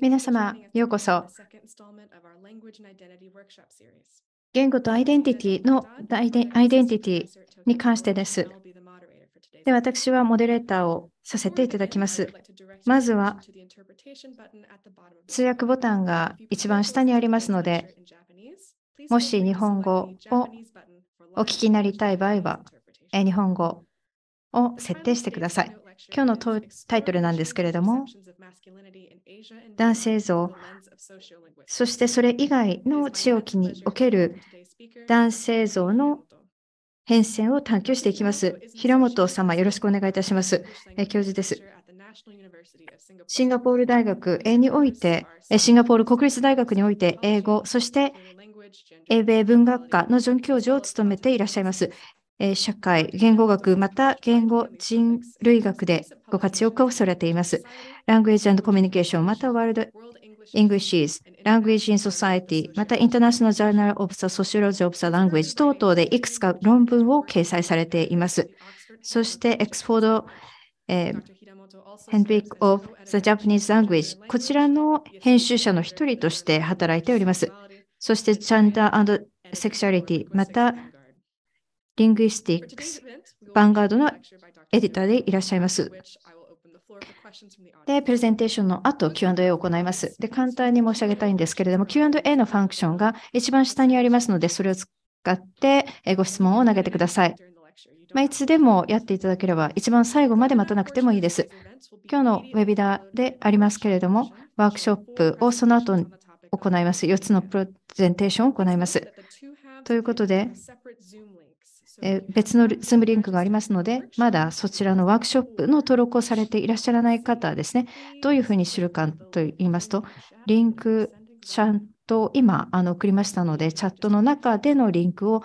皆様、ようこそ。言語とアイデンティティのアイデンティティに関してです。で私はモデレーターをさせていただきます。まずは通訳ボタンが一番下にありますので、もし日本語をお聞きになりたい場合は、日本語を設定してください。今日のタイトルなんですけれども、男性像、そしてそれ以外の地域における男性像の変遷を探求していきます。平本様、よろしくお願いいたします。教授です。シンガポール大学において、シンガポール国立大学において英語、そして英米文学科の准教授を務めていらっしゃいます。社会、言語学、また言語人類学でご活躍をされています。Language and Communication、また World Englishes、Language in Society、また International Journal of the Sociology of the Language 等々でいくつか論文を掲載されています。そして、エクスフォード、えー、ヘンドリック・オブ・ザ・ジャパニーズ・ラングエージ、こちらの編集者の一人として働いております。そして、ジャンダーセクシャリティ、また、リングイスティックス、ヴァンガードのエディターでいらっしゃいます。で、プレゼンテーションの後、Q&A を行います。で、簡単に申し上げたいんですけれども、Q&A のファンクションが一番下にありますので、それを使ってご質問を投げてください。まあ、いつでもやっていただければ、一番最後まで待たなくてもいいです。今日のウェビナーでありますけれども、ワークショップをその後行います。4つのプレゼンテーションを行います。ということで、え別のズームリンクがありますので、まだそちらのワークショップの登録をされていらっしゃらない方はですね、どういうふうに知るかといいますと、リンクちゃんと今あの送りましたので、チャットの中でのリンクを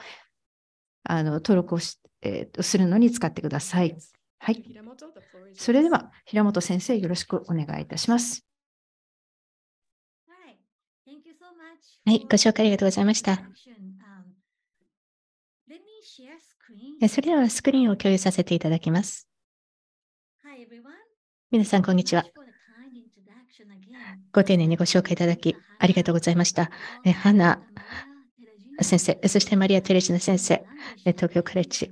あの登録をし、えー、するのに使ってください。はい。それでは、平本先生、よろしくお願いいたします。はい、ご紹介ありがとうございました。それではスクリーンを共有させていただきます。皆さん、こんにちは。ご丁寧にご紹介いただき、ありがとうございました。ナ先生、そしてマリア・テレジナ先生、東京カレッジ。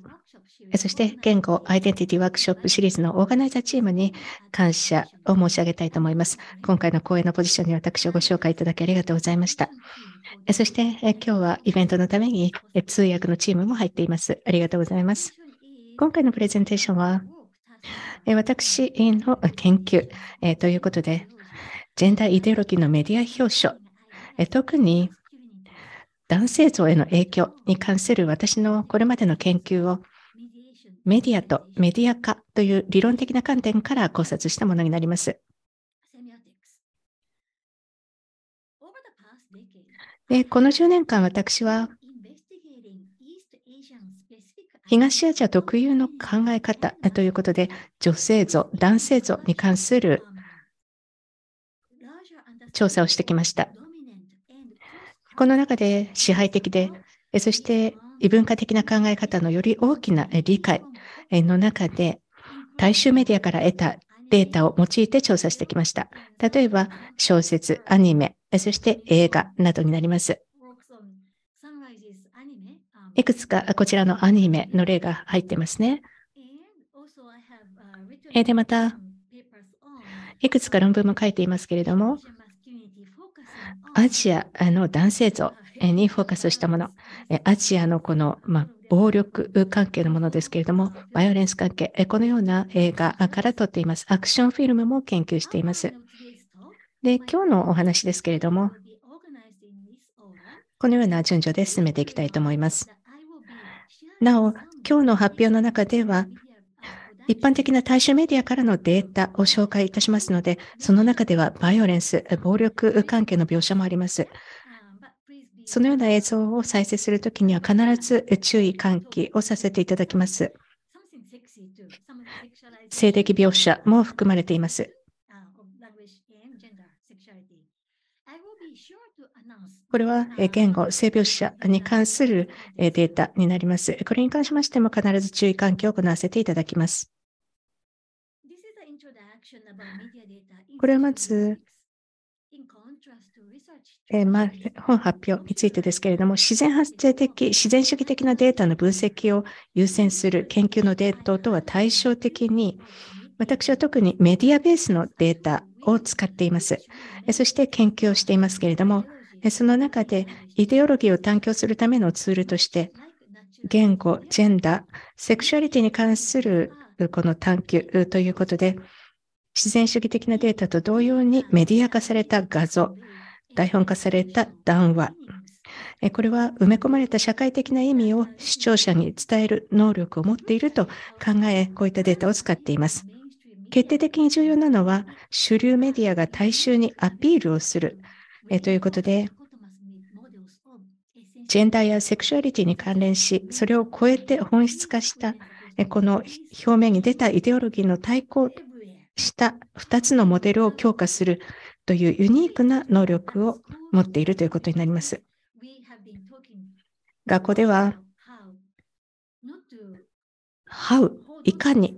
そして言語アイデンティティワークショップシリーズのオーガナイザーチームに感謝を申し上げたいと思います。今回の講演のポジションに私をご紹介いただきありがとうございました。そして今日はイベントのために通訳のチームも入っています。ありがとうございます。今回のプレゼンテーションは私の研究ということで、ジェンダーイデオロギーのメディア表彰、特に男性像への影響に関する私のこれまでの研究をメディアとメディア化という理論的な観点から考察したものになります。でこの10年間、私は東アジア特有の考え方ということで、女性像、男性像に関する調査をしてきました。この中で支配的で、そして異文化的な考え方のより大きな理解の中で、大衆メディアから得たデータを用いて調査してきました。例えば、小説、アニメ、そして映画などになります。いくつかこちらのアニメの例が入ってますね。で、また、いくつか論文も書いていますけれども、アジアの男性像にフォーカスしたもの、アジアのこの、まあ、暴力関係のものですけれども、バイオレンス関係、このような映画から撮っています。アクションフィルムも研究しています。で、今日のお話ですけれども、このような順序で進めていきたいと思います。なお、今日の発表の中では、一般的な大衆メディアからのデータを紹介いたしますので、その中ではバイオレンス、暴力関係の描写もあります。そのような映像を再生するときには必ず注意喚起をさせていただきます。性的描写も含まれています。これは言語、性描写に関するデータになります。これに関しましても必ず注意喚起を行わせていただきます。これはまずえー、まあ、本発表についてですけれども、自然発生的、自然主義的なデータの分析を優先する研究の伝統とは対照的に、私は特にメディアベースのデータを使っています。そして研究をしていますけれども、その中でイデオロギーを探求するためのツールとして、言語、ジェンダー、セクシュアリティに関するこの探求ということで、自然主義的なデータと同様にメディア化された画像、台本化された談話。これは埋め込まれた社会的な意味を視聴者に伝える能力を持っていると考え、こういったデータを使っています。決定的に重要なのは、主流メディアが大衆にアピールをするということで、ジェンダーやセクシュアリティに関連し、それを超えて本質化した、この表面に出たイデオロギーの対抗した2つのモデルを強化するというユニークな能力を持っているということになります。学校では、How いかに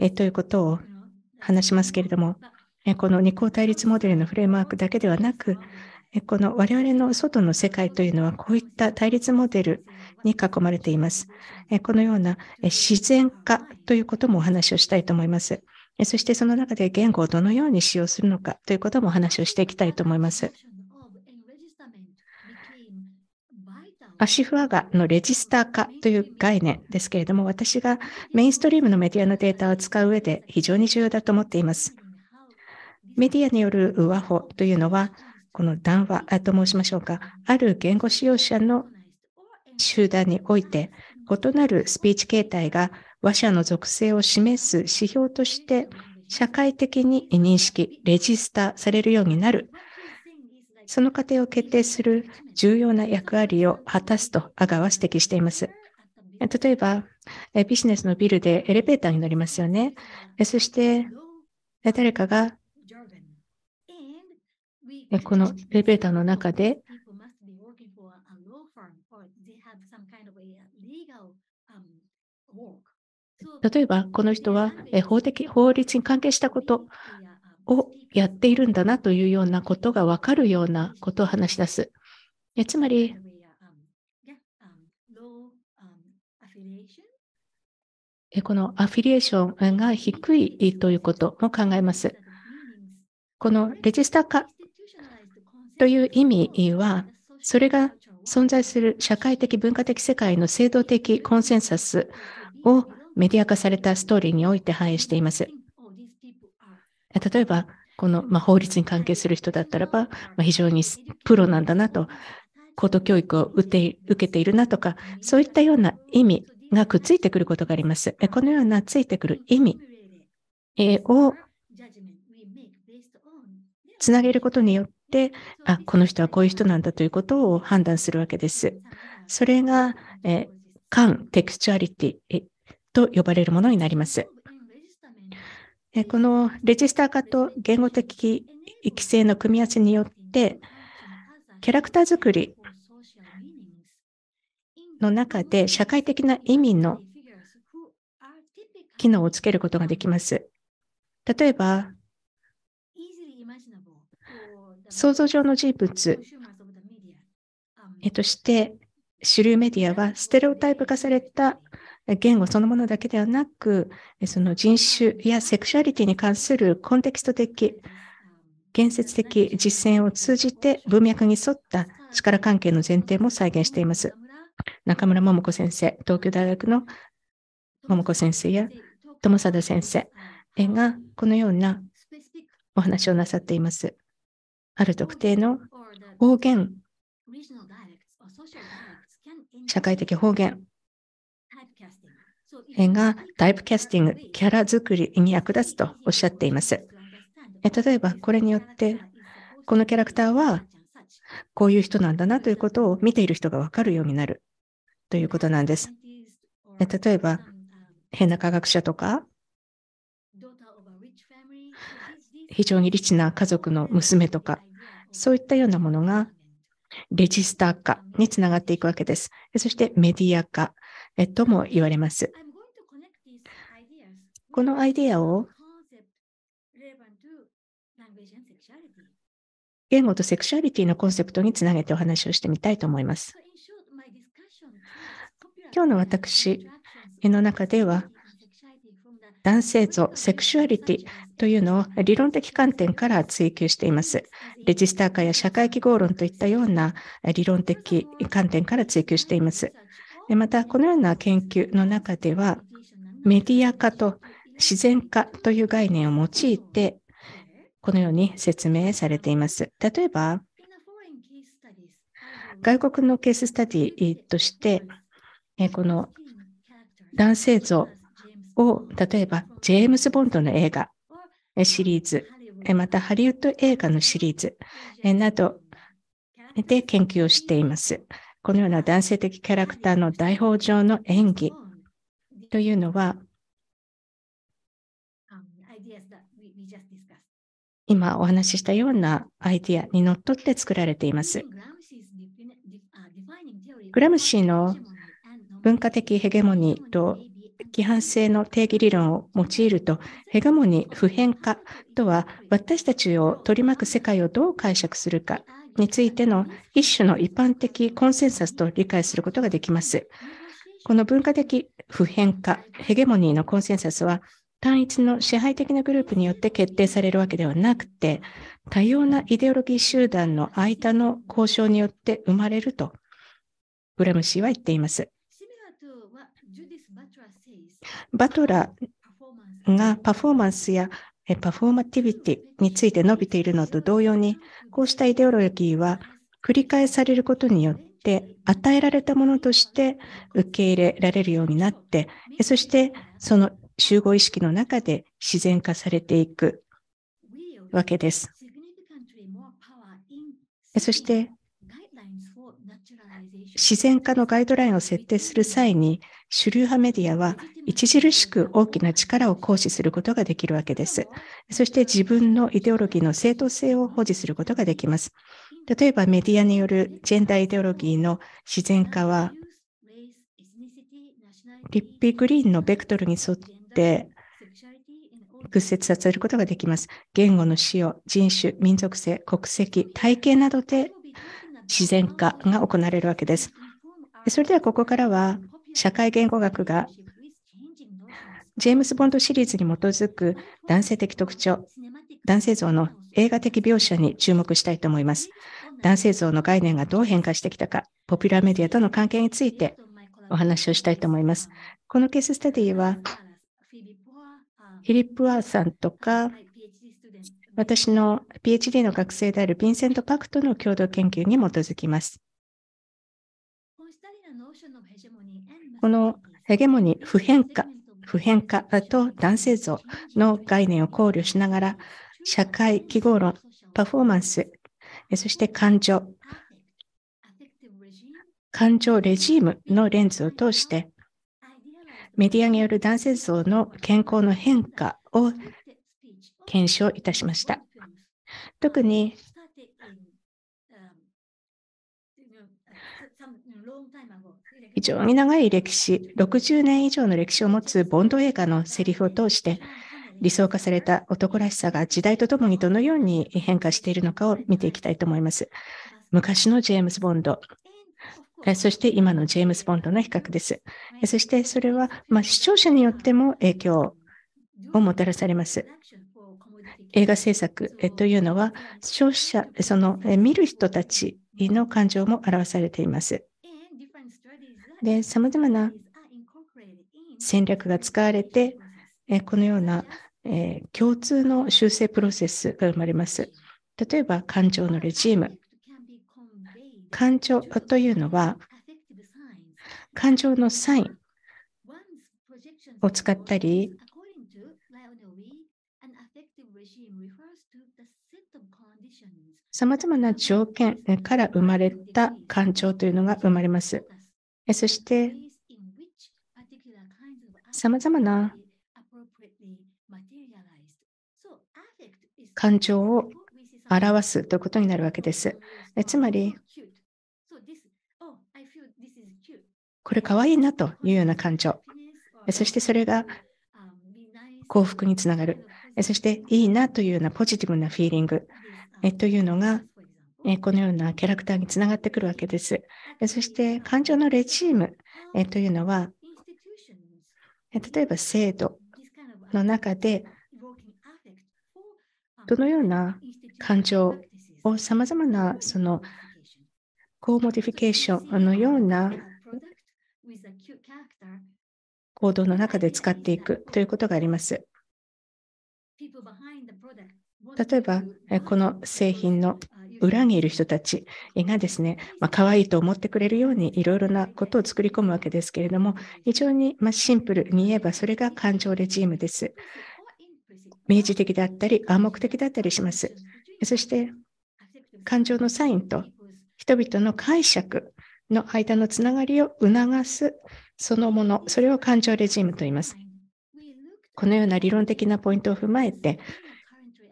えということを話しますけれども、この二項対立モデルのフレームワークだけではなく、この我々の外の世界というのは、こういった対立モデルに囲まれています。このような自然化ということもお話をしたいと思います。そしてその中で言語をどのように使用するのかということもお話をしていきたいと思います。アシフアガのレジスター化という概念ですけれども、私がメインストリームのメディアのデータを使う上で非常に重要だと思っています。メディアによる和法というのは、この談話と申しましょうか、ある言語使用者の集団において、異なるスピーチ形態が和社の属性を示す指標として、社会的に認識、レジスターされるようになる。その過程を決定する重要な役割を果たすと阿川は指摘しています。例えば、ビジネスのビルでエレベーターに乗りますよね。そして、誰かがこのエレベーターの中で例えば、この人は法的、法律に関係したことをやっているんだなというようなことが分かるようなことを話し出す。つまり、このアフィリエーションが低いということも考えます。このレジスター化という意味は、それが存在する社会的、文化的世界の制度的コンセンサスをメディア化されたストーリーにおいて反映しています。例えば、この、まあ、法律に関係する人だったらば、まあ、非常にプロなんだなと、高等教育を受けているなとか、そういったような意味がくっついてくることがあります。このようなついてくる意味をつなげることによって、あ、この人はこういう人なんだということを判断するわけです。それが、えカン・テクチュアリティと呼ばれるものになります。このレジスター化と言語的規制の組み合わせによって、キャラクター作りの中で社会的な意味の機能をつけることができます。例えば、想像上の人物として主流メディアはステレオタイプ化された言語そのものだけではなく、その人種やセクシュアリティに関するコンテキスト的、建設的実践を通じて文脈に沿った力関係の前提も再現しています。中村桃子先生、東京大学の桃子先生や友貞先生がこのようなお話をなさっています。ある特定の方言、社会的方言がタイプキャスティング、キャラ作りに役立つとおっしゃっています。例えば、これによって、このキャラクターはこういう人なんだなということを見ている人がわかるようになるということなんです。例えば、変な科学者とか、非常にリッチな家族の娘とか、そういったようなものがレジスター化につながっていくわけです。そしてメディア化とも言われます。このアイデアを言語とセクシュアリティのコンセプトにつなげてお話をしてみたいと思います。今日の私の中では、男性像、セクシュアリティというのを理論的観点から追求しています。レジスター化や社会記号論といったような理論的観点から追求しています。また、このような研究の中では、メディア化と自然化という概念を用いて、このように説明されています。例えば、外国のケーススタディとして、この男性像を、例えば、ジェームズ・ボンドの映画シリーズ、またハリウッド映画のシリーズなどで研究をしています。このような男性的キャラクターの大法上の演技というのは、今お話ししたようなアイディアにのっとって作られています。グラムシーの文化的ヘゲモニーと規範性の定義理論を用いると、ヘゲモニー普遍化とは私たちを取り巻く世界をどう解釈するかについての一種の一般的コンセンサスと理解することができます。この文化的普遍化、ヘゲモニーのコンセンサスは、単一の支配的なグループによって決定されるわけではなくて、多様なイデオロギー集団の間の交渉によって生まれると、ブラム氏は言っています。バトラがパフォーマンスやパフォーマティビティについて述べているのと同様に、こうしたイデオロギーは繰り返されることによって、与えられたものとして受け入れられるようになって、そしてその集合意識の中で自然化されていくわけです。そして、自然化のガイドラインを設定する際に、主流派メディアは著しく大きな力を行使することができるわけです。そして自分のイデオロギーの正当性を保持することができます。例えばメディアによるジェンダーイデオロギーの自然化は、リッピー・グリーンのベクトルに沿っって屈折させることができます。言語の使用、人種、民族性、国籍、体系などで自然化が行われるわけです。それではここからは社会言語学がジェームズ・ボンドシリーズに基づく男性的特徴、男性像の映画的描写に注目したいと思います。男性像の概念がどう変化してきたか、ポピュラーメディアとの関係についてお話をしたいと思います。このケーススタディはフィリップ・ワーさんとか、私の PhD の学生であるヴィンセント・パクとの共同研究に基づきます。このヘゲモニー、普遍化、普遍化と男性像の概念を考慮しながら、社会、記号論、パフォーマンス、そして感情、感情レジームのレンズを通して、メディアによる男性像の健康の変化を検証いたしました。特に非常に長い歴史、60年以上の歴史を持つボンド映画のセリフを通して、理想化された男らしさが時代とともにどのように変化しているのかを見ていきたいと思います。昔のジェームズ・ボンド、そして今のジェームズ・ボンドの比較です。そしてそれは、まあ、視聴者によっても影響をもたらされます。映画制作というのは、視聴者、その見る人たちの感情も表されています。で、さまざまな戦略が使われて、このような共通の修正プロセスが生まれます。例えば、感情のレジーム。感情というのは、感情のサインを使ったり、さまざまな条件から生まれた感情というのが生まれます。そして、さまざまな感情を表すということになるわけです。つまり、これ可愛いなというような感情。そしてそれが幸福につながる。そしていいなというようなポジティブなフィーリングというのが、このようなキャラクターにつながってくるわけです。そして感情のレチームというのは、例えば制度の中で、どのような感情をさまざまなそのコーモディフィケーションのような行動の中で使っていくということがあります。例えば、この製品の裏にいる人たちがですね、まあ、可愛いと思ってくれるようにいろいろなことを作り込むわけですけれども、非常にまシンプルに言えばそれが感情レジームです。明示的であったり、暗黙的だったりします。そして、感情のサインと人々の解釈の間のつながりを促すそのもの、それを感情レジームと言います。このような理論的なポイントを踏まえて、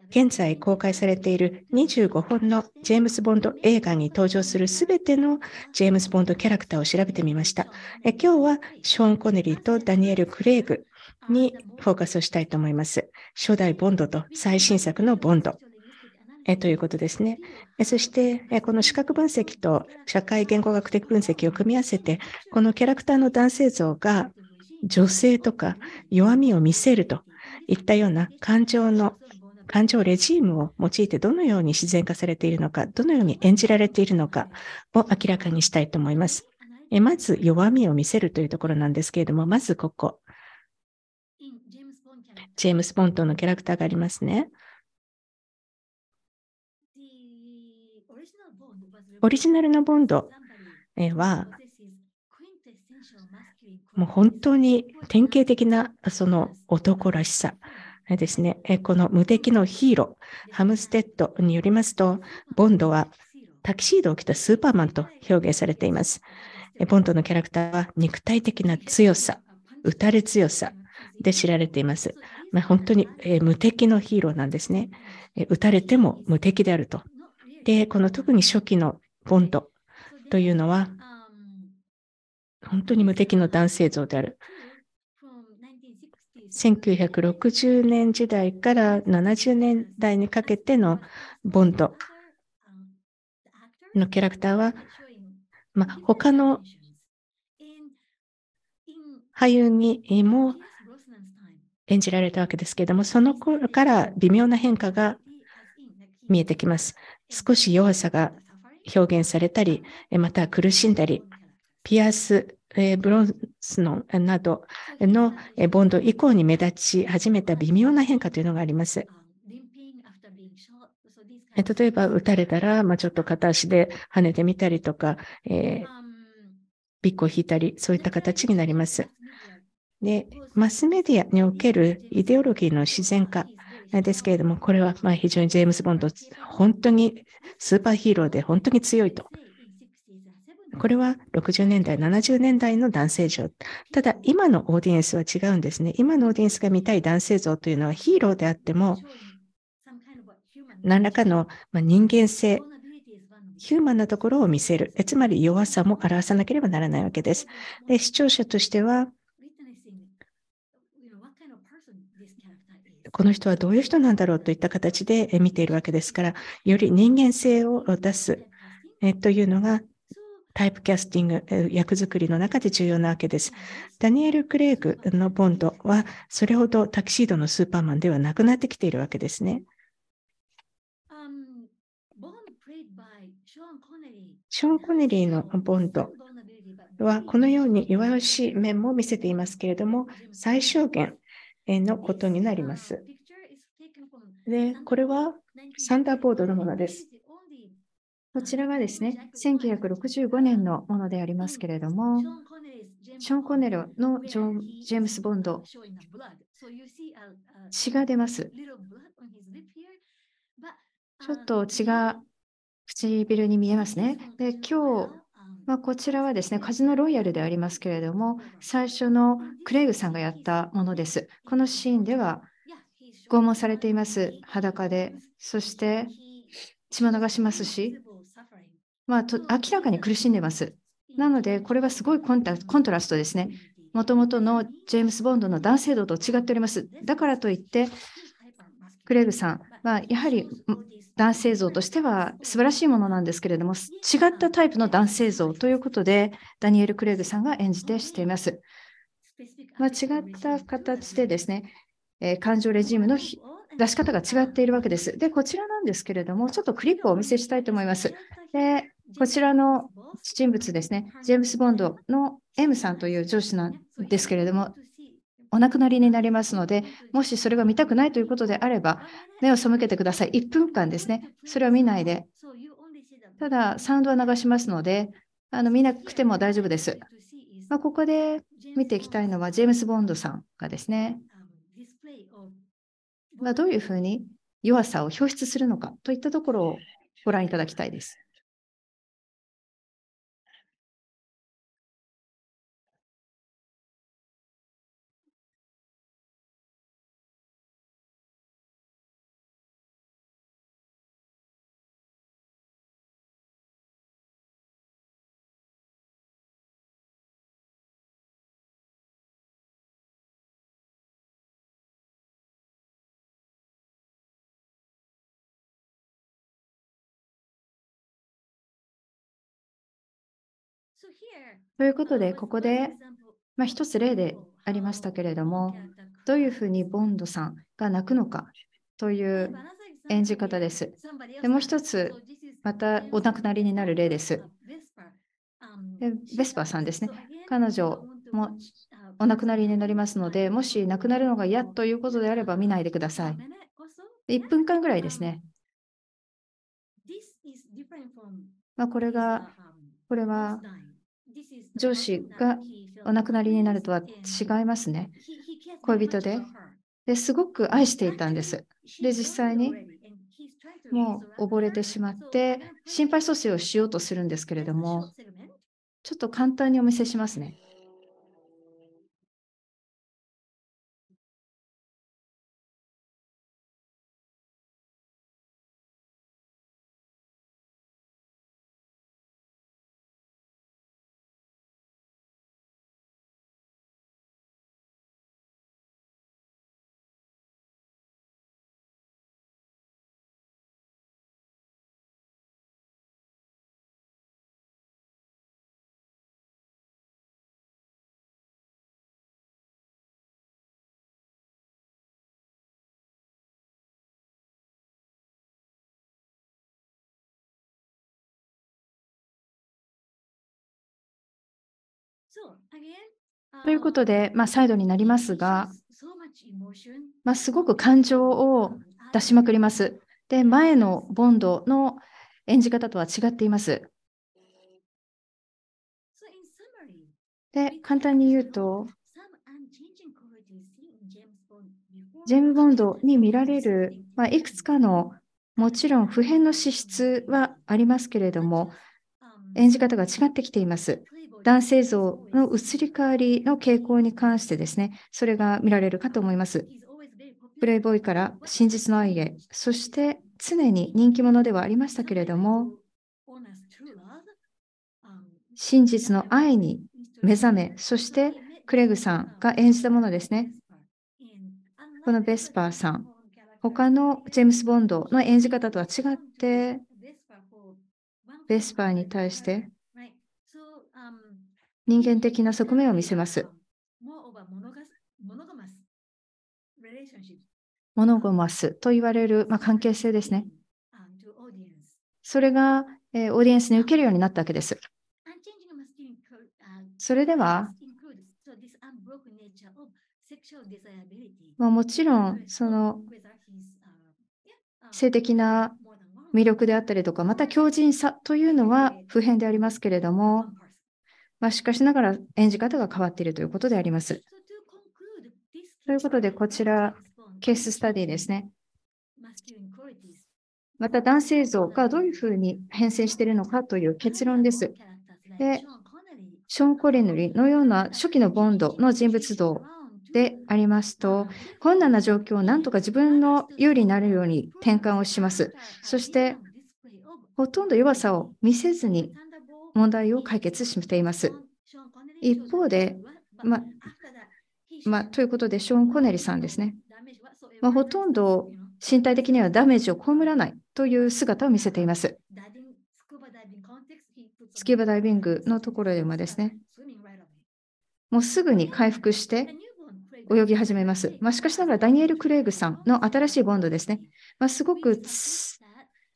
現在公開されている25本のジェームズ・ボンド映画に登場するすべてのジェームズ・ボンドキャラクターを調べてみました。え今日はショーン・コネリーとダニエル・クレイグにフォーカスをしたいと思います。初代ボンドと最新作のボンド。えということですね。そして、えこの視覚分析と社会言語学的分析を組み合わせて、このキャラクターの男性像が女性とか弱みを見せるといったような感情の感情レジームを用いてどのように自然化されているのか、どのように演じられているのかを明らかにしたいと思います。えまず弱みを見せるというところなんですけれども、まずここ、ジェームス・ボントのキャラクターがありますね。オリジナルのボンドは、もう本当に典型的なその男らしさですね。この無敵のヒーロー、ハムステッドによりますと、ボンドはタキシードを着たスーパーマンと表現されています。ボンドのキャラクターは肉体的な強さ、打たれ強さで知られています。まあ、本当に、え無敵のヒーローなんですね、え打たれても無敵であると。で、この特に初期のフォントというのは、本当に無敵の男性像である。1960年時代から70年代にかけてのボンドのキャラクターは、まあ、他の俳優にも演じられたわけですけれども、その頃から微妙な変化が見えてきます。少し弱さが表現されたり、また苦しんだり、ピアス、ブロンスのなどのボンド以降に目立ち始めた微妙な変化というのがあります。例えば、撃たれたら、まあ、ちょっと片足で跳ねてみたりとか、えー、ビッグを引いたり、そういった形になります。で、マスメディアにおけるイデオロギーの自然化、ですけれども、これはま非常にジェームズ・ボンド、本当にスーパーヒーローで本当に強いと。これは60年代、70年代の男性像。ただ、今のオーディエンスは違うんですね。今のオーディエンスが見たい男性像というのはヒーローであっても、何らかの人間性、ヒューマンなところを見せる。つまり弱さも表さなければならないわけです。で視聴者としては、この人はどういう人なんだろうといった形で見ているわけですから、より人間性を出すというのがタイプキャスティング、役作りの中で重要なわけです。ダニエル・クレイグのボンドは、それほどタキシードのスーパーマンではなくなってきているわけですね。ショーン・コネリーのボンドは、このように弱々しい面も見せていますけれども、最小限、のことになります。で、これはサンダーボードのものです。こちらはですね、1965年のものでありますけれども、ショーン・コネルのジェームス・ボンド、血が出ます。ちょっと血が唇に見えますね。で今日まあ、こちらはですね、カジノロイヤルでありますけれども、最初のクレイグさんがやったものです。このシーンでは、拷問されています、裸で、そして血も流しますし、まあ、と明らかに苦しんでいます。なので、これはすごいコントラストですね。もともとのジェームス・ボンドの男性度と違っております。だからといって、クレイグさん、まあ、やはり男性像としては素晴らしいものなんですけれども、違ったタイプの男性像ということで、ダニエル・クレイグさんが演じてしています。まあ、違った形でですね、えー、感情レジームの出し方が違っているわけです。で、こちらなんですけれども、ちょっとクリップをお見せしたいと思います。で、こちらの人物ですね、ジェームス・ボンドの M さんという上司なんですけれども、お亡くなりになりますので、もしそれが見たくないということであれば、目を背けてください。1分間ですね。それを見ないで。ただ、サウンドは流しますので、あの見なくても大丈夫です。まあ、ここで見ていきたいのは、ジェームス・ボンドさんがですね、まあ、どういうふうに弱さを表出するのかといったところをご覧いただきたいです。ということで、ここで、まあ、一つ例でありましたけれども、どういうふうにボンドさんが泣くのかという演じ方です。でもう一つ、またお亡くなりになる例です。でベスパーさんですね。彼女もお亡くなりになりますので、もし亡くなるのが嫌ということであれば見ないでください。1分間ぐらいですね。まあ、これが、これは上司がお亡くなりになるとは違いますね。恋人で。ですごく愛していたんです。で、実際にもう溺れてしまって、心肺蘇生をしようとするんですけれども、ちょっと簡単にお見せしますね。ということで、まあ、サイドになりますが、まあ、すごく感情を出しまくります。で、前のボンドの演じ方とは違っています。で、簡単に言うと、ジェーム・ボンドに見られる、まあ、いくつかのもちろん普遍の資質はありますけれども、演じ方が違ってきています。男性像の移り変わりの傾向に関してですね、それが見られるかと思います。プレイボーイから真実の愛へ、そして常に人気者ではありましたけれども、真実の愛に目覚め、そしてクレグさんが演じたものですね。このベスパーさん、他のジェームス・ボンドの演じ方とは違って、ベスパーに対して人間的な側面を見せます。モノゴマスと言われる、まあ、関係性ですね。それが、えー、オーディエンスに受けるようになったわけです。それでは、まあ、もちろん、その性的な魅力であったりとか、また強靭さというのは普遍でありますけれども、まあ、しかしながら演じ方が変わっているということであります。ということで、こちら、ケーススタディですね。また、男性像がどういうふうに変遷しているのかという結論です。で、ショーン・コリヌリのような初期のボンドの人物像でありますと、困難な状況をなんとか自分の有利になるように転換をします。そして、ほとんど弱さを見せずに問題を解決しています。一方で、ままということで、ショーン・コネリさんですね。まほとんど身体的にはダメージを被らないという姿を見せています。スキューバダイビングのところでもですね、もうすぐに回復して泳ぎ始めます。まあ、しかしながら、ダニエル・クレイグさんの新しいボンドですね、まあ、すごく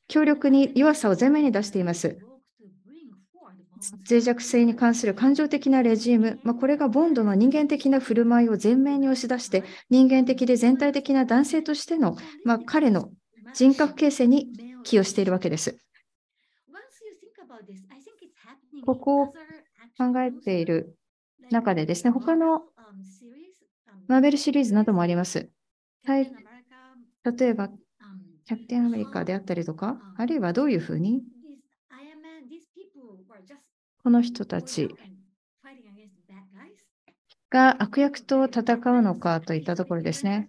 強力に弱さを前面に出しています。脆弱性に関する感情的なレジーム、まあ、これがボンドの人間的な振る舞いを前面に押し出して、人間的で全体的な男性としての、まあ、彼の人格形成に寄与しているわけです。ここを考えている中でですね、他のマーベルシリーズなどもあります。例えば、キャプテンアメリカであったりとか、あるいはどういうふうにこの人たちが悪役と戦うのかといったところですね。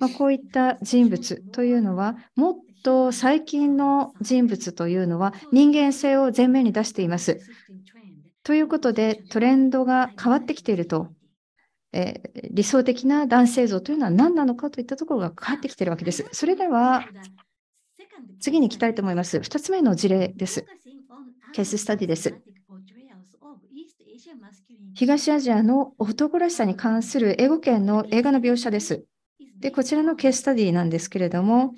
まあ、こういった人物というのは、もっと最近の人物というのは人間性を前面に出しています。ということで、トレンドが変わってきていると、えー、理想的な男性像というのは何なのかといったところが変わってきているわけです。それでは、次に行きたいと思います。2つ目の事例です。ケーススタディです。東アジアの男らしさに関する英語圏の映画の描写です。で、こちらのケーススタディなんですけれども、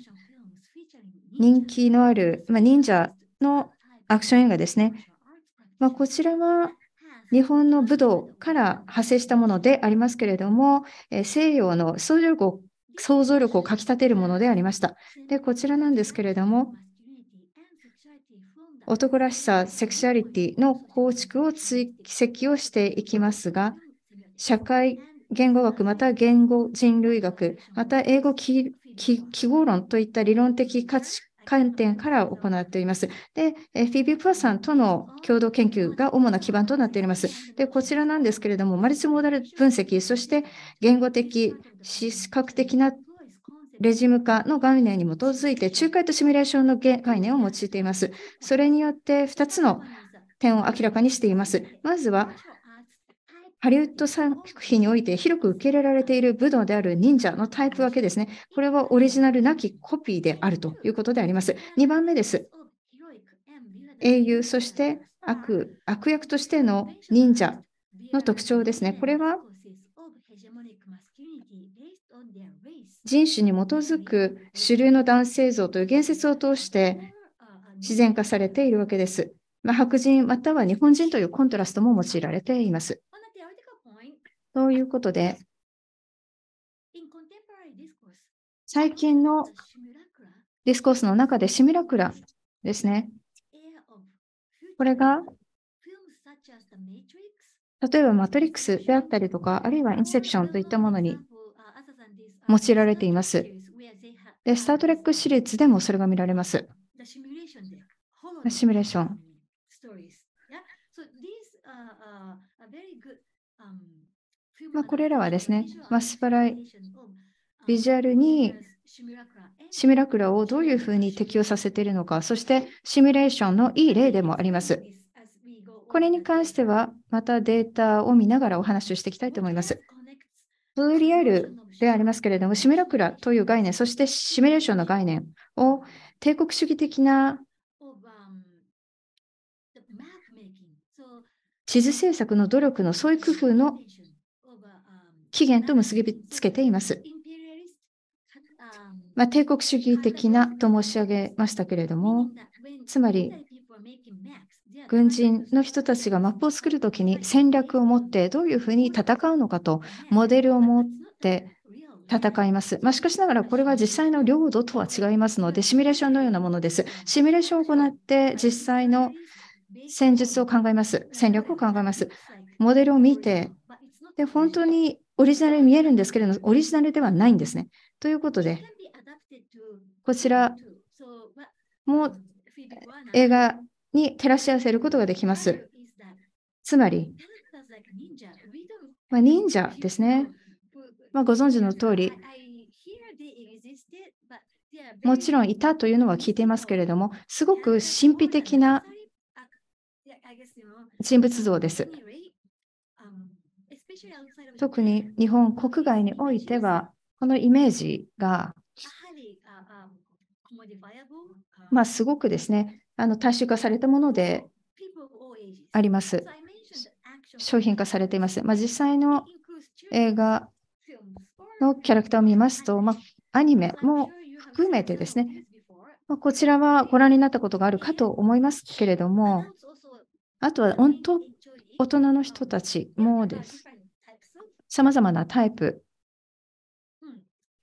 人気のある、まあ、忍者のアクション映画ですね。まあ、こちらは日本の武道から派生したものでありますけれども、西洋の相乗想像力をかきたてるものでありました。で、こちらなんですけれども、男らしさ、セクシュアリティの構築を追跡をしていきますが、社会言語学、また言語人類学、また英語記号論といった理論的価値観点から行っています。で、フィビー・プアさんとの共同研究が主な基盤となっております。で、こちらなんですけれども、マルチモーダル分析、そして言語的、視覚的なレジム化の概念に基づいて、仲介とシミュレーションの概念を用いています。それによって2つの点を明らかにしています。まずは、ハリウッド作品において広く受け入れられている武道である忍者のタイプ分けですね。これはオリジナルなきコピーであるということであります。2番目です。英雄、そして悪悪役としての忍者の特徴ですね。これは人種に基づく主流の男性像という言説を通して自然化されているわけです。まあ、白人または日本人というコントラストも用いられています。ということで、最近のディスコースの中でシミュラクラですね。これが、例えばマトリックスであったりとか、あるいはインセプションといったものに用いられています。で、スタートレックシリーズでもそれが見られます。シミュレーション。まあ、これらはですね、マスパライビジュアルにシミュラクラをどういうふうに適用させているのか、そしてシミュレーションのいい例でもあります。これに関しては、またデータを見ながらお話をしていきたいと思います。v r でありますけれども、シミュラクラという概念、そしてシミュレーションの概念を帝国主義的な地図制作の努力のそういう工夫の起源と結びつけています。まあ、帝国主義的なと申し上げましたけれども、つまり、軍人の人たちがマップを作るときに戦略を持ってどういうふうに戦うのかと、モデルを持って戦います。まあ、しかしながら、これは実際の領土とは違いますので、シミュレーションのようなものです。シミュレーションを行って、実際の戦術を考えます。戦略を考えます。モデルを見て、で本当にオリジナルに見えるんですけれども、オリジナルではないんですね。ということで、こちらも映画に照らし合わせることができます。つまり、まあ、忍者ですね。まあ、ご存知の通り、もちろんいたというのは聞いていますけれども、すごく神秘的な人物像です。特に日本国外においては、このイメージが、まあ、すごくですね、あの大衆化されたものであります。商品化されています。まあ、実際の映画のキャラクターを見ますと、まあ、アニメも含めてですね、まあ、こちらはご覧になったことがあるかと思いますけれども、あとは本当、大人の人たちもですさまざまなタイプ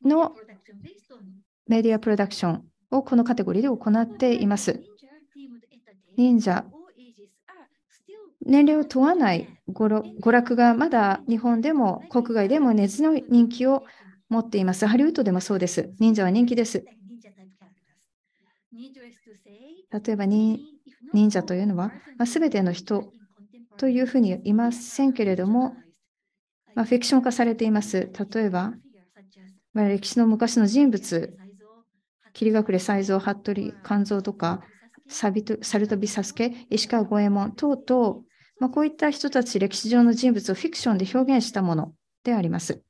のメディアプロダクションをこのカテゴリーで行っています。忍者、年齢を問わない娯楽がまだ日本でも国外でも根強い人気を持っています。ハリウッドでもそうです。忍者は人気です。例えば忍者というのは、まあ、全ての人というふうに言いませんけれども、まあ、フィクション化されています。例えば、まあ、歴史の昔の人物、霧隠れ才蔵、服部肝臓とか、サビトサルトビサスケ、石川五右衛門等々、まあ、こういった人たち、歴史上の人物をフィクションで表現したものであります。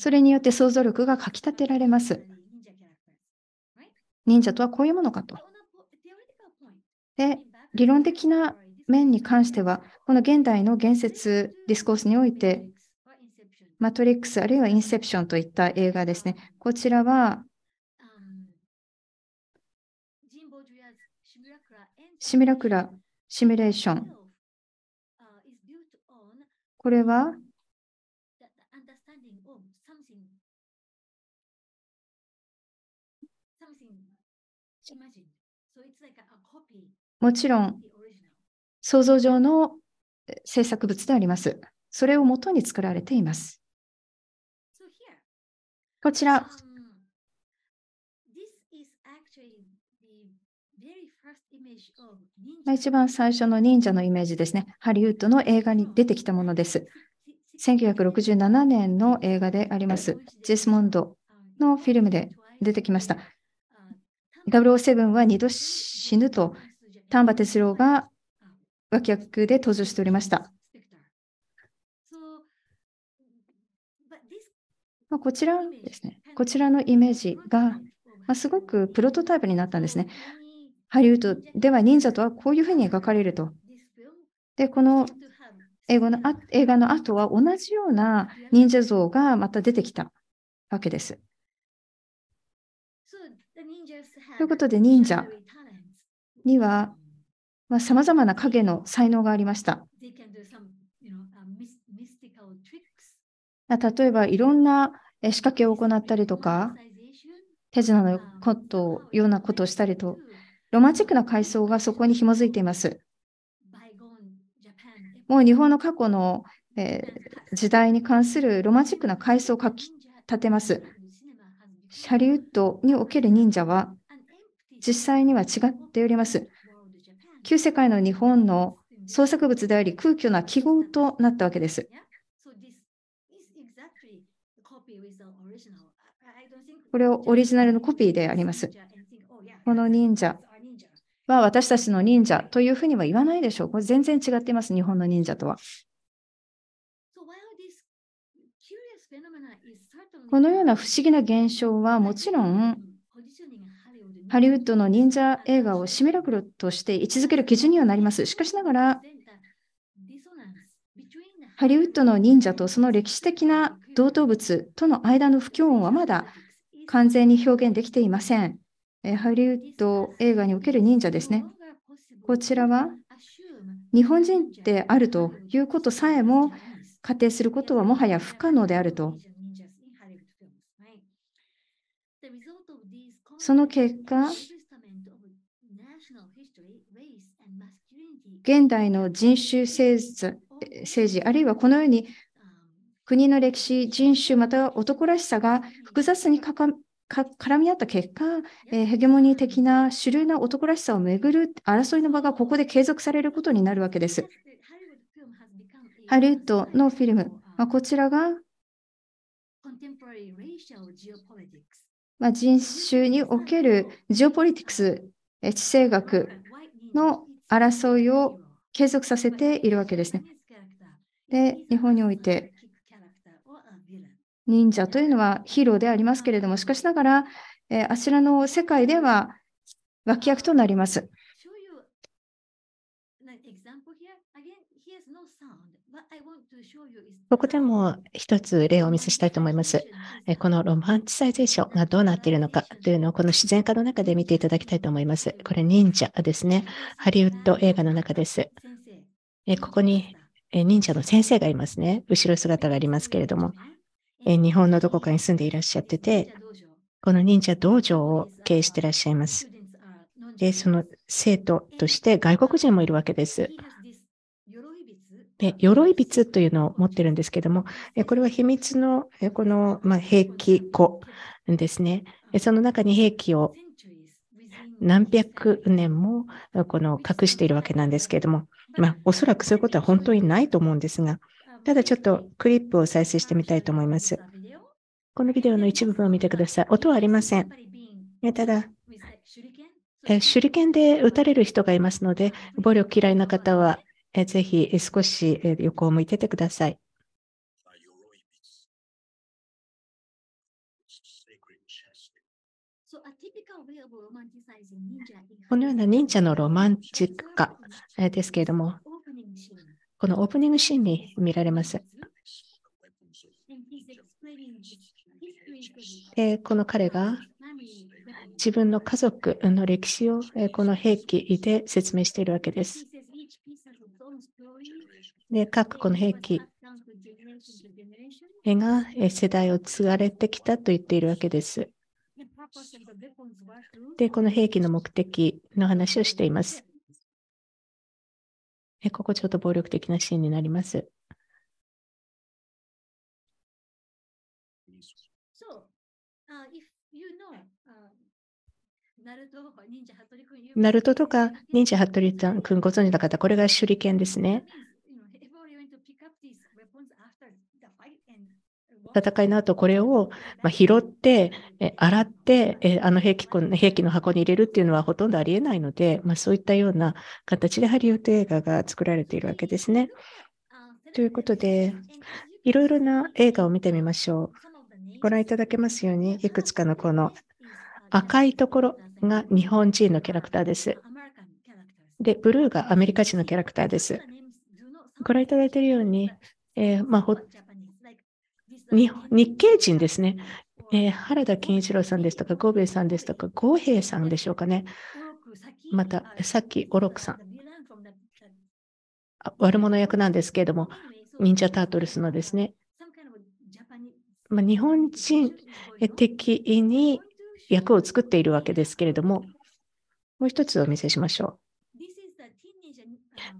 それによって想像力がかきたてられます。忍者とはこういうものかと。で、理論的な面に関しては、この現代の言説ディスコースにおいて、マトリックスあるいはインセプションといった映画ですね。こちらは、シミュラクラ、シミュレーション。これは、もちろん想像上の制作物であります。それをもとに作られています。こちら。一番最初の忍者のイメージですね。ハリウッドの映画に出てきたものです。1967年の映画であります。ジェス・モンドのフィルムで出てきました。007は2度死ぬと丹波哲郎が脇役で登場しておりました。まあ、こちらですね、こちらのイメージが、ますごくプロトタイプになったんですね。ハリウッドでは忍者とはこういうふうに描かれると。で、この英語のあ映画の後は同じような忍者像がまた出てきたわけです。ということで、忍者にはまざ様々な影の才能がありました。例えば、いろんな仕掛けを行ったりとか、手品のことをようなことをしたりと、ロマンチックな階層がそこに紐づいています。もう日本の過去の、えー、時代に関するロマンチックな階層を書き立てます。シャリウッドにおける忍者は実際には違っております。旧世界の日本の創作物であり空虚な記号となったわけです。これをオリジナルのコピーであります。この忍者は私たちの忍者というふうには言わないでしょう。これ全然違っています、日本の忍者とは。このような不思議な現象はもちろんハリウッドの忍者映画をシミラクルとして位置づける基準にはなります。しかしながら、ハリウッドの忍者とその歴史的な同等物との間の不協音はまだ完全に表現できていません。ハリウッド映画における忍者ですね。こちらは日本人であるということさえも仮定することはもはや不可能であるとその結果、現代の人種政治政治、あるいはこのように国の歴史、人種、または男らしさが複雑に絡み合った結果、えー、ヘゲモニー的な主流な男らしさをめぐる争いの場がここで継続されることになるわけです。ハリウッドのフィルム、まあ、こちらがまあ、人種におけるジオポリティクス、地政学の争いを継続させているわけですね。で、日本において、忍者というのはヒーローでありますけれども、しかしながら、あちらの世界では脇役となります。ここでも一つ例をお見せしたいと思います。このロマンチサイゼーションがどうなっているのかというのをこの自然科の中で見ていただきたいと思います。これ忍者ですね。ハリウッド映画の中です。ここに忍者の先生がいますね。後ろ姿がありますけれども、日本のどこかに住んでいらっしゃってて、この忍者道場を経営していらっしゃいます。で、その生徒として外国人もいるわけです。で、鎧筆というのを持ってるんですけども、これは秘密のこの、まあ、兵器庫ですね。その中に兵器を何百年もこの隠しているわけなんですけれども、まあ、おそらくそういうことは本当にないと思うんですが、ただちょっとクリップを再生してみたいと思います。このビデオの一部分を見てください。音はありません。ただ、手裏剣で撃たれる人がいますので、暴力嫌いな方はえぜひ少し横を向いててください。このような忍者のロマンチック化ですけれども、このオープニングシーンに見られます。でこの彼が自分の家族の歴史をこの兵器で説明しているわけです。で、各この兵器が世代を継がれてきたと言っているわけです。で、この兵器の目的の話をしています。ここちょっと暴力的なシーンになります。ナルトとか忍者ハットリくんご存知の方、これが手裏剣ですね。戦いの後、これを拾って、洗って、あの兵器兵器の箱に入れるっていうのはほとんどありえないので、まあ、そういったような形でハリウッド映画が作られているわけですね。ということで、いろいろな映画を見てみましょう。ご覧いただけますように、いくつかのこの赤いところが日本人のキャラクターです。で、ブルーがアメリカ人のキャラクターです。ご覧いただいているように、えー、まあ、日系人ですね、えー、原田健一郎さんですとか、ゴ兵ベさんですとか、ゴーヘさんでしょうかね。また、さっき、オロクさん。悪者役なんですけれども、忍者タートルスのですね、まあ、日本人的に役を作っているわけですけれども、もう一つお見せしましょう。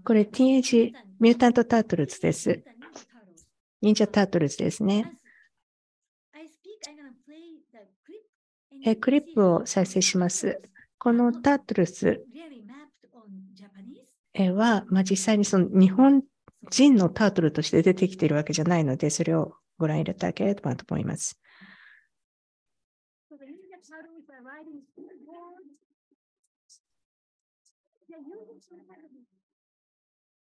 これ、ティーエイジ・ミュータント・タートルズです。忍者タートルズですね。えクリップを再生します。このタートルズは、まあ、実際にその日本人のタートルとして出てきているわけじゃないので、それをご覧いただければと思います。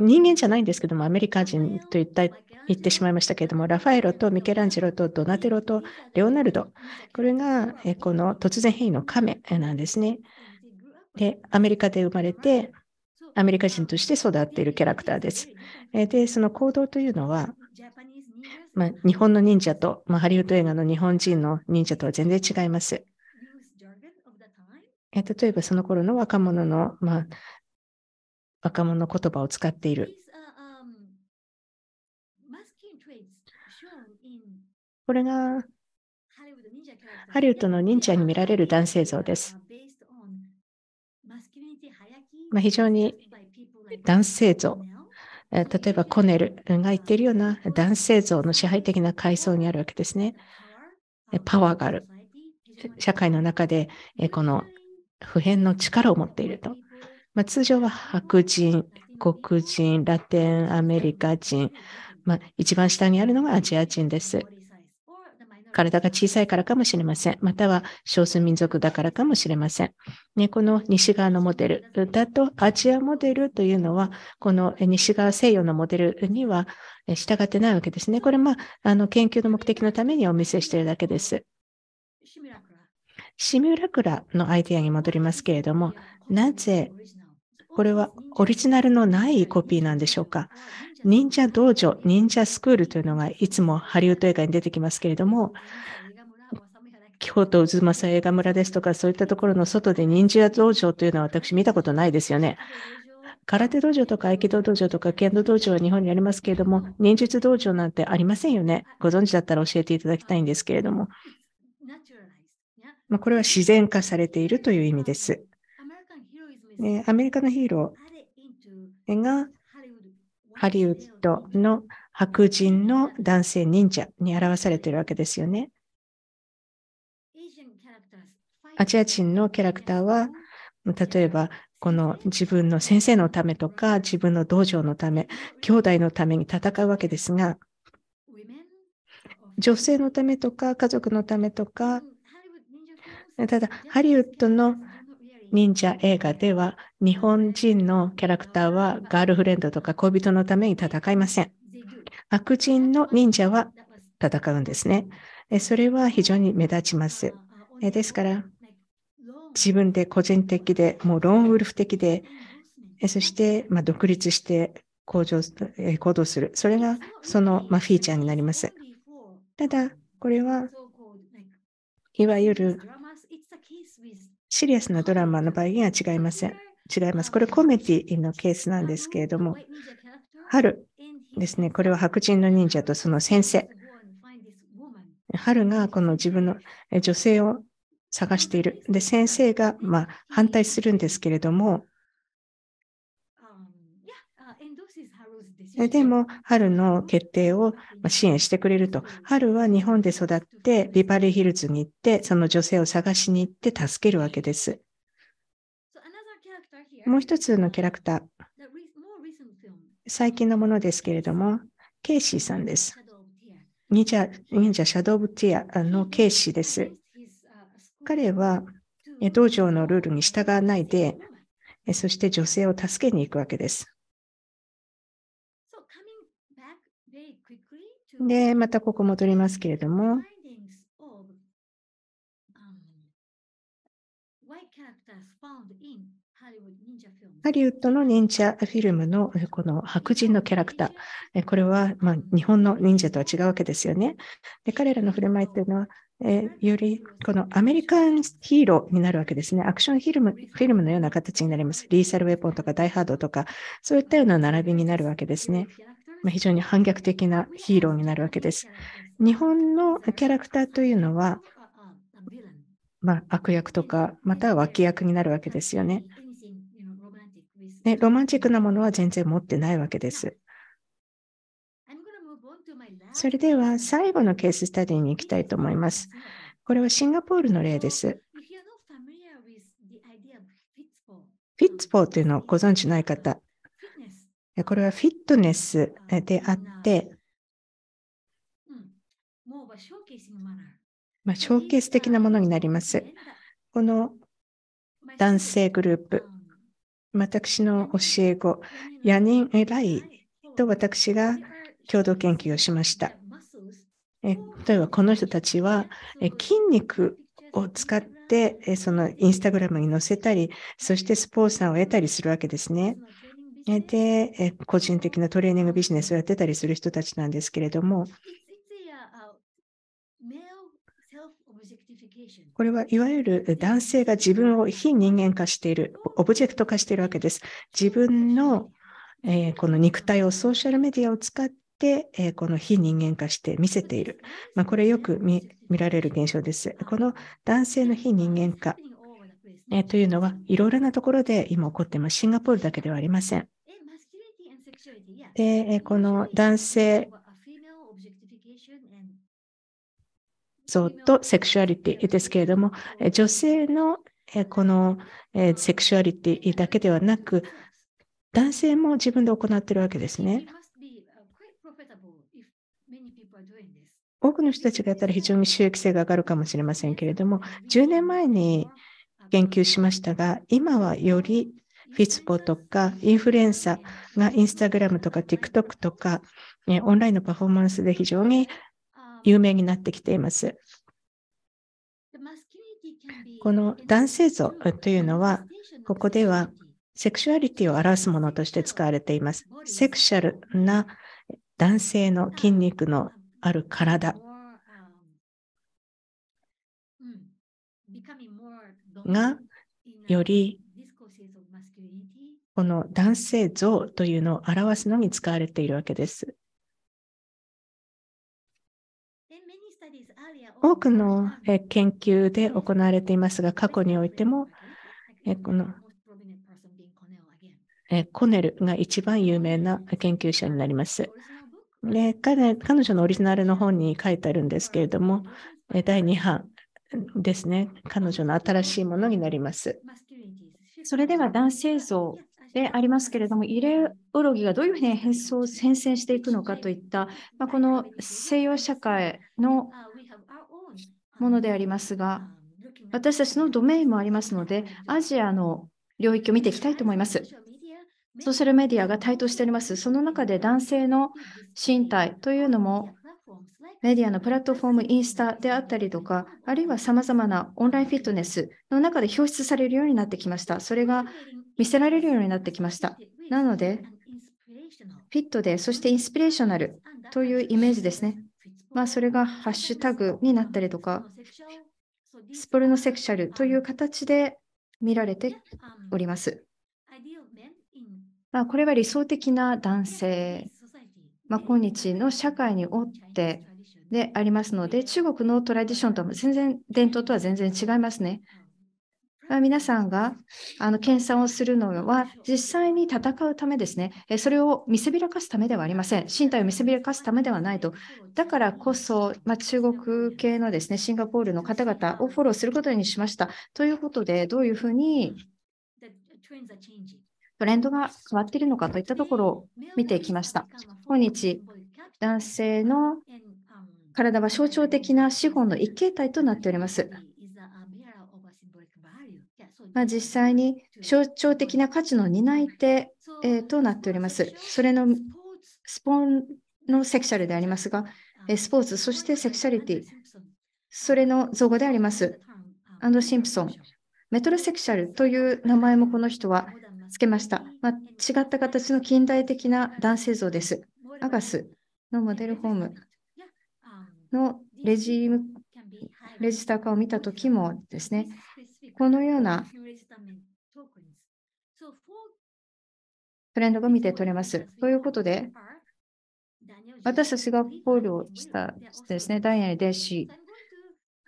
人間じゃないんですけども、アメリカ人と言った言ってしまいましたけれども、ラファエロとミケランジェロとドナテロとレオナルド、これがこの突然変異の亀なんですね。で、アメリカで生まれて、アメリカ人として育っているキャラクターです。で、その行動というのは、まあ、日本の忍者と、まあ、ハリウッド映画の日本人の忍者とは全然違います。例えばその頃の若者の、まあ、若者言葉を使っている。これがハリウッドの忍者に見られる男性像です。まあ、非常に男性像、例えばコネルが言っているような男性像の支配的な階層にあるわけですね。パワーがある。社会の中でこの普遍の力を持っていると。まあ、通常は白人、黒人、ラテンアメリカ人、まあ、一番下にあるのがアジア人です。体が小さいからかもしれません。または少数民族だからかもしれません。ね、この西側のモデルだと、アジアモデルというのは、この西側西洋のモデルには従ってないわけですね。これ、まあ、あの研究の目的のためにお見せしているだけです。シミュラクラのアイデアに戻りますけれども、なぜこれはオリジナルのないコピーなんでしょうか忍者道場、忍者スクールというのがいつもハリウッド映画に出てきますけれども、京都渦政映画村ですとか、そういったところの外で忍者道場というのは私見たことないですよね。空手道場とか合気道道場とか剣道道場は日本にありますけれども、忍術道場なんてありませんよね。ご存知だったら教えていただきたいんですけれども。まあ、これは自然化されているという意味です。えアメリカのヒーローがハリウッドの白人の男性忍者に表されているわけですよね。アジア人のキャラクターは、例えばこの自分の先生のためとか、自分の道場のため、兄弟のために戦うわけですが、女性のためとか、家族のためとか、ただ、ハリウッドの忍者映画では日本人のキャラクターはガールフレンドとか恋人のために戦いません。悪人の忍者は戦うんですね。それは非常に目立ちます。ですから、自分で個人的で、もうローンウルフ的で、そしてま独立して向上行動する。それがそのまフィーチャーになります。ただ、これはいわゆるシリアスなドラマの場合には違いません。違います。これコメディのケースなんですけれども、春ですね、これは白人の忍者とその先生。春がこの自分の女性を探している。で、先生がま反対するんですけれども、でも、春の決定を支援してくれると。春は日本で育って、ビバリーヒルズに行って、その女性を探しに行って助けるわけです。もう一つのキャラクター。最近のものですけれども、ケイシーさんです。忍者、忍者シャドウ・ブ・ティアのケイシーです。彼は道場のルールに従わないで、そして女性を助けに行くわけです。で、またここ戻りますけれども、ハリウッドの忍者フィルムのこの白人のキャラクター、これはま日本の忍者とは違うわけですよね。で彼らの振る舞いというのは、えよりこのアメリカンヒーローになるわけですね。アクションフィルムフィルムのような形になります。リーサルウェポンとかダイハードとか、そういったような並びになるわけですね。非常に反逆的なヒーローになるわけです。日本のキャラクターというのは、まあ、悪役とか、または脇役になるわけですよね。ね、ロマンチックなものは全然持ってないわけです。それでは最後のケーススタディに行きたいと思います。これはシンガポールの例です。フィッツポーというのをご存知ない方、これはフィットネスであって、まあ、ショーケース的なものになります。この男性グループ、私の教え子、ヤニン・エライと私が共同研究をしました。え例えばこの人たちはえ筋肉を使ってえそのインスタグラムに載せたり、そしてスポンサーを得たりするわけですね。で、個人的なトレーニングビジネスをやってたりする人たちなんですけれども、これはいわゆる男性が自分を非人間化している、オブジェクト化しているわけです。自分の、えー、この肉体をソーシャルメディアを使って、えー、この非人間化して見せている。まあ、これよく見られる現象です。この男性の非人間化、えー、というのはいろいろなところで今起こっています。シンガポールだけではありません。で、この男性像とセクシュアリティですけれども、女性のこのセクシュアリティだけではなく、男性も自分で行っているわけですね。多くの人たちがやったら非常に収益性が上がるかもしれませんけれども、10年前に言及しましたが、今はよりフィスポとか、インフルエンサーがインスタグラムとか TikTok とか、オンラインのパフォーマンスで非常に有名になってきています。この男性像というのは、ここではセクシュアリティを表すものとして使われています。セクシャルな男性の筋肉のある体がよりこの男性像というのを表すのに使われているわけです。多くの研究で行われていますが、過去においても、このコネルが一番有名な研究者になります。彼彼女のオリジナルの本に書いてあるんですけれども、第2版ですね、彼女の新しいものになります。それでは男性像でありますけれども、イレオロギーがどういうふうに変装変遷していくのかといった、まあ、この西洋社会のものでありますが、私たちのドメインもありますので、アジアの領域を見ていきたいと思います。ソーシャルメディアが台頭しております。その中で男性の身体というのも、メディアのプラットフォーム、インスタであったりとか、あるいはさまざまなオンラインフィットネスの中で表出されるようになってきました。それが見せられるようになってきました。なので、フィットで、そしてインスピレーショナルというイメージですね。まあ、それがハッシュタグになったりとか、スポルノセクシャルという形で見られております。まあ、これは理想的な男性、まあ、今日の社会におってでありますので、中国のトラディションとは全然、伝統とは全然違いますね。皆さんがあの研鑽をするのは実際に戦うためですね。それを見せびらかすためではありません。身体を見せびらかすためではないと。だからこそ、まあ、中国系のですね、シンガポールの方々をフォローすることにしました。ということで、どういうふうにトレンドが変わっているのかといったところを見ていきました。今日、男性の体は象徴的な資本の一形態となっております。まあ、実際に象徴的な価値の担い手、えー、となっております。それのスポンのセクシャルでありますが、えスポーツ、そしてセクシャリティ、それの造語であります。アンド・シンプソン。メトロセクシャルという名前もこの人はつけました。まあ、違った形の近代的な男性像です。アガスのモデルホームのレジレジスター化を見たときもですね、このようなトレンドが見て取れます。ということで、私たちが考慮したですね、ダイヤに弟子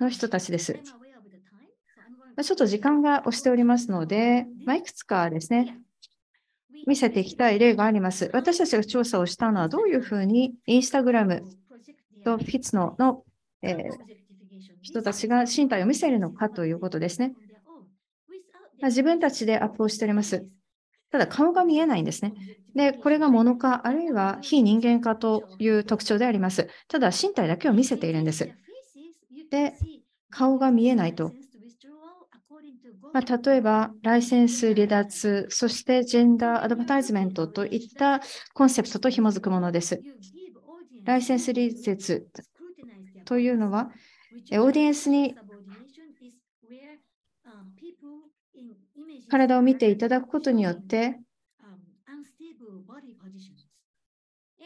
の人たちです。ちょっと時間が押しておりますので、まあ、いくつかですね、見せていきたい例があります。私たちが調査をしたのは、どういうふうにインスタグラムとフィッツノの、えー、人たちが身体を見せるのかということですね。自分たちでアップをしております。ただ顔が見えないんですね。で、これが物か、あるいは非人間化という特徴であります。ただ、身体だけを見せているんです。で、顔が見えないと。まあ、例えば、ライセンス離脱、そしてジェンダーアドバタイズメントといったコンセプトと紐づくものです。ライセンス離脱というのは、オーディエンスに体を見ていただくことによって、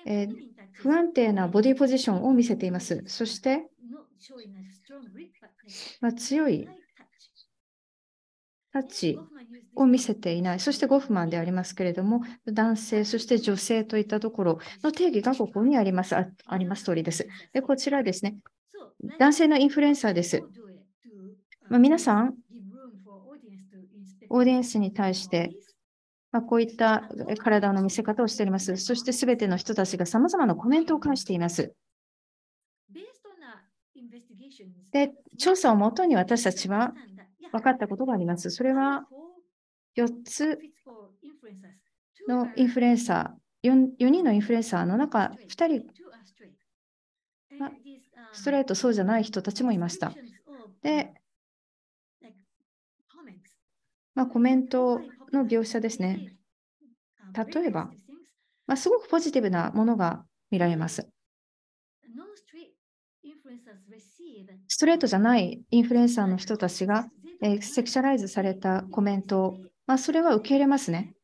えー、不安定なボディポジションを見せています。そして、まあ、強いタッチを見せていない。そしてゴフマンでありますけれども、男性、そして女性といったところの定義がここにあります。ああります通りです。で、こちらですね。男性のインフルエンサーです。まあ、皆さん、オーディエンスに対して、まあ、こういった体の見せ方をしております。そしてすべての人たちがさまざまなコメントを返しています。で、調査をもとに私たちは分かったことがあります。それは4つのインフルエンサー、4, 4人のインフルエンサーの中、2人がストレートそうじゃない人たちもいました。で、まあ、コメントの描写ですね。例えば、まあ、すごくポジティブなものが見られます。ストレートじゃないインフルエンサーの人たちが、えー、セクシャライズされたコメントを、まあ、それは受け入れますね。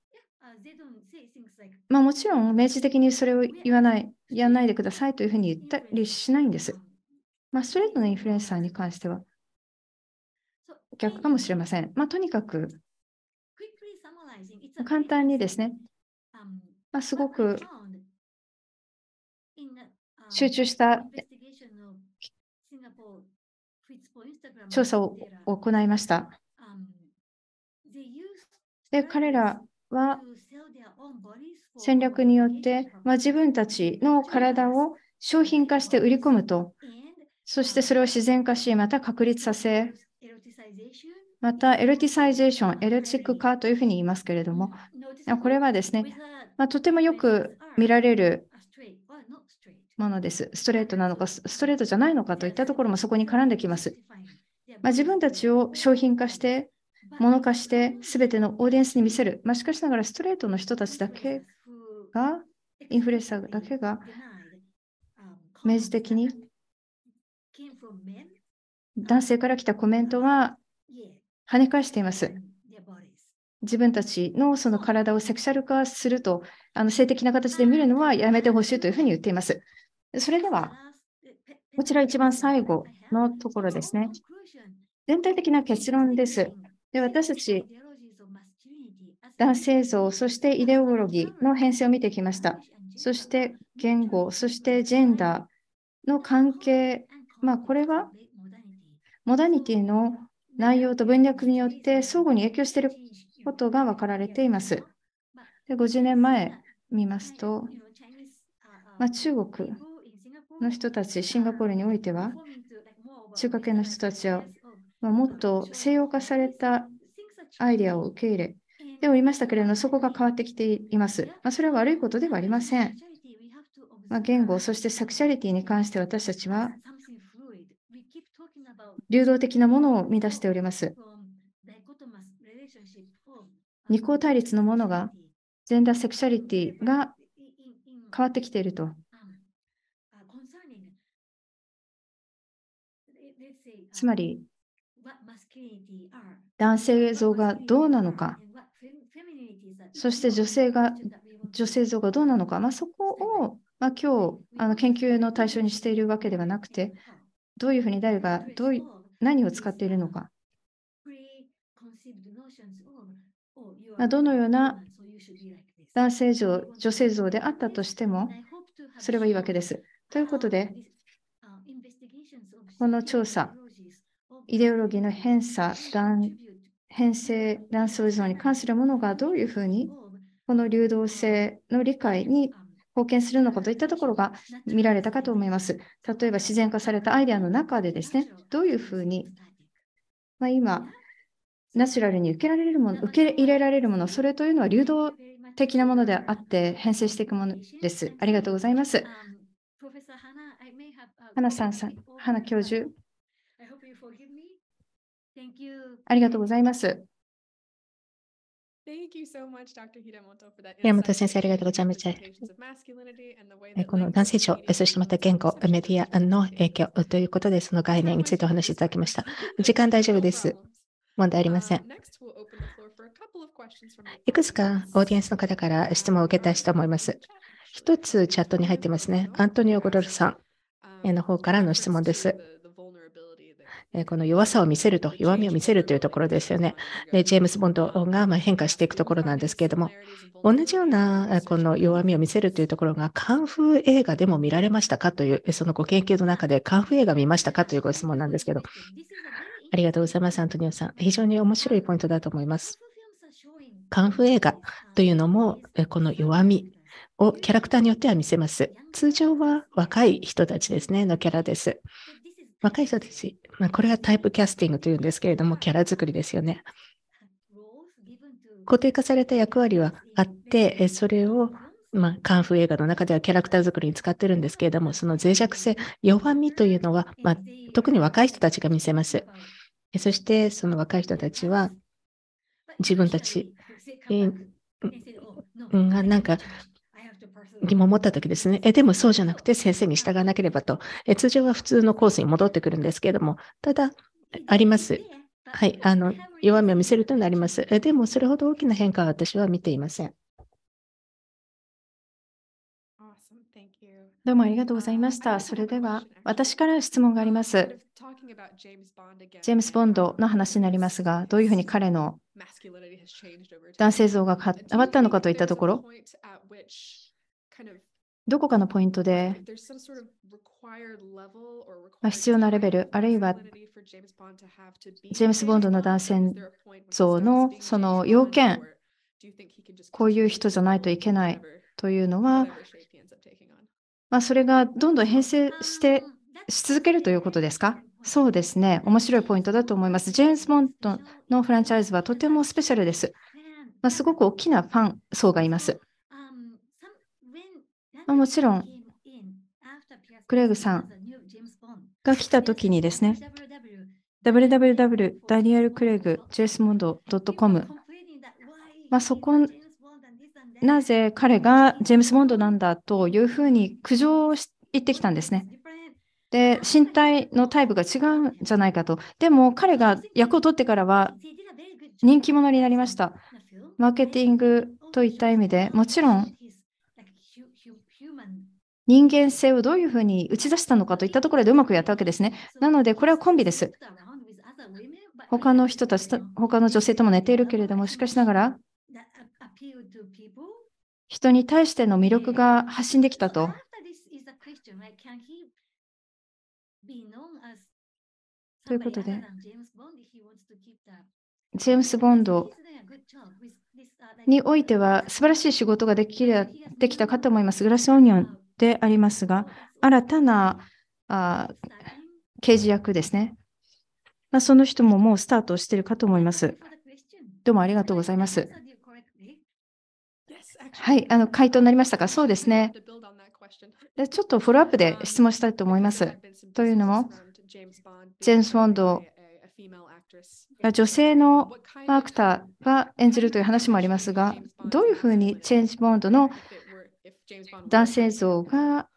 まあ、もちろん、明示的にそれを言わない、やらないでくださいというふうに言ったりしないんです。まあ、ストレートのインフルエンサーに関しては、逆かもしれません。まあ、とにかく、簡単にですね、まあ、すごく集中した調査を行いました。で彼らは戦略によって、まあ、自分たちの体を商品化して売り込むと、そしてそれを自然化し、また確立させ、また、エロティサイゼーション、エロチック化というふうに言いますけれども、これはですね、まあ、とてもよく見られるものです。ストレートなのか、ストレートじゃないのかといったところもそこに絡んできます。まあ、自分たちを商品化して、物化して、すべてのオーディエンスに見せる。まあ、しかしながら、ストレートの人たちだけが、インフルエンサーだけが、明示的に男性から来たコメントは跳ね返しています。自分たちのその体をセクシャル化すると、あの性的な形で見るのはやめてほしいというふうに言っています。それでは、こちら一番最後のところですね。全体的な結論です。で私たち、男性像、そしてイデオロギーの編成を見てきました。そして言語、そしてジェンダーの関係、まあ、これはモダニティの内容と文脈によって相互に影響していることが分かられています。で50年前見ますと、まあ、中国の人たち、シンガポールにおいては、中華系の人たちは、まあ、もっと西洋化されたアイデアを受け入れ、でも言いましたけれども、そこが変わってきています。まあ、それは悪いことではありません。まあ、言語、そしてサクシャリティに関して私たちは流動的なものを生み出しております。二項対立のものが、ジェンダーセクシャリティが変わってきていると。つまり、男性像がどうなのか、そして女性が女性像がどうなのか、まあ、そこを、まあ、今日あの研究の対象にしているわけではなくて、どういうふうに誰がどう何を使っているのか、どのような男性像、女性像であったとしても、それはいいわけです。ということで、この調査、イデオロギーの偏差、変性、卵巣像に関するものがどういうふうにこの流動性の理解に貢献するのかといったところが見られたかと思います。例えば自然化されたアイデアの中でですね、どういうふうに、まあ、今、ナチュラルに受けられるもの、受け入れられるもの、それというのは流動的なものであって編成していくものです。ありがとうございます。花さんさん、花教授。ありがとうございます。山本先生、ありがとうございました。この男性賞、そしてまた言語、メディアの影響ということで、その概念についてお話しいただきました。時間大丈夫です。問題ありません。いくつかオーディエンスの方から質問を受けたいと思います。一つチャットに入ってますね。アントニオ・ゴロルさんの方からの質問です。えこの弱さを見せると、弱みを見せるというところですよね。で、ジェームズ・ボンドがま変化していくところなんですけれども、同じようなこの弱みを見せるというところが、カンフー映画でも見られましたかという、そのご研究の中でカンフー映画見ましたかというご質問なんですけど、ありがとうございます、アントニオさん。非常に面白いポイントだと思います。カンフー映画というのも、この弱みをキャラクターによっては見せます。通常は若い人たちですね、のキャラです。若い人たちまあ、これがタイプキャスティングというんですけれども、キャラ作りですよね。固定化された役割はあって、それをまあ、カンフー映画の中ではキャラクター作りに使ってるんですけれども、その脆弱性、弱みというのは、まあ、特に若い人たちが見せます。そして、その若い人たちは、自分たちがなんか疑問を持ったときですね、え、でもそうじゃなくて先生に従わなければと、え通常は普通のコースに戻ってくるんですけれども、ただ、あります。はい、あの弱みを見せるというのあります。えでも、それほど大きな変化は私は見ていません。どうもありがとうございました。それでは、私から質問があります。ジェームス・ボンドの話になりますが、どういうふうに彼の男性像が変わったのかといったところ、どこかのポイントで、まあ、必要なレベル、あるいはジェームス・ボンドの男性像のその要件、こういう人じゃないといけないというのは、まあ、それがどんどん編成してし続けるということですかそうですね。面白いポイントだと思います。ジェームス・ボンドのフランチャイズはとてもスペシャルです。まあ、すごく大きなファン層がいます。もちろん、クレイグさんが来た時にですね、www. ダニエル・クレイグ・ジェスモンド .com、まあ、そこなぜ彼がジェームス・ボンドなんだというふうに苦情を言ってきたんですね。で、身体のタイプが違うんじゃないかと。でも彼が役を取ってからは人気者になりました。マーケティングといった意味でもちろん人間性をどういうふうに打ち出したのかといったところでうまくやったわけですね。なので、これはコンビです。他の人たちと、他の女性とも寝ているけれども、しかしながら、人に対しての魅力が発信できたと。ということで、ジェームス・ボンドにおいては素晴らしい仕事ができできたかと思います。グラス・オニオンでありますが、新たなあ刑事役ですね。まあ、その人ももうスタートしているかと思います。どうもありがとうございます。はい、あの回答になりましたかそうですね。でちょっとフォローアップで質問したいと思います。というのも、ジェームズ・ボンド女性のアクターが演じるという話もありますが、どういうふうにチェンジ・ボンドの男性像が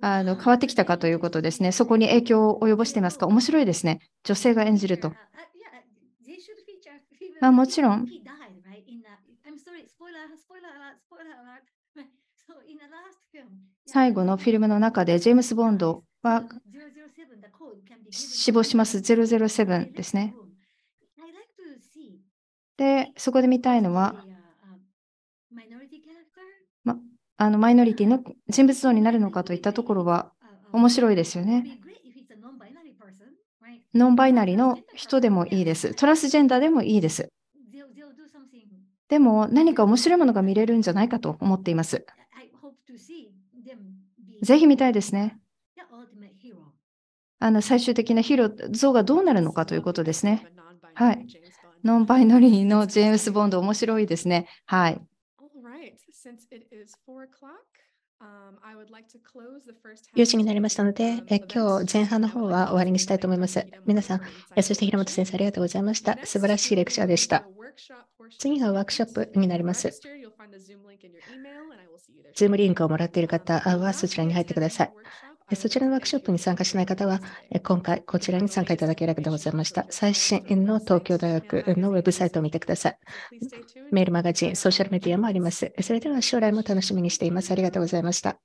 あの変わってきたかということですね。そこに影響を及ぼしてますか面白いですね。女性が演じると。あもちろん。最後のフィルムの中でジェームス・ボンドは死亡します007ですね。で、そこで見たいのはあのマイノリティの人物像になるのかといったところは面白いですよね。ノンバイナリの人でもいいです。トランスジェンダーでもいいです。でも何か面白いものが見れるんじゃないかと思っています。ぜひ見たいですね。あの最終的なヒーロー像がどうなるのかということですね。はい。ノンバイナリーのジェームス・ボンド、面白いですね。はい。4時になりましたので、え今日前半の方は終わりにしたいと思います。皆さん、えそして平本先生、ありがとうございました。素晴らしいレクチャーでした。次がワークショップになります。Zoom リンクをもらっている方はそちらに入ってください。そちらのワークショップに参加しない方は、今回こちらに参加いただければでございました。最新の東京大学のウェブサイトを見てください。メールマガジン、ソーシャルメディアもあります。それでは将来も楽しみにしています。ありがとうございました。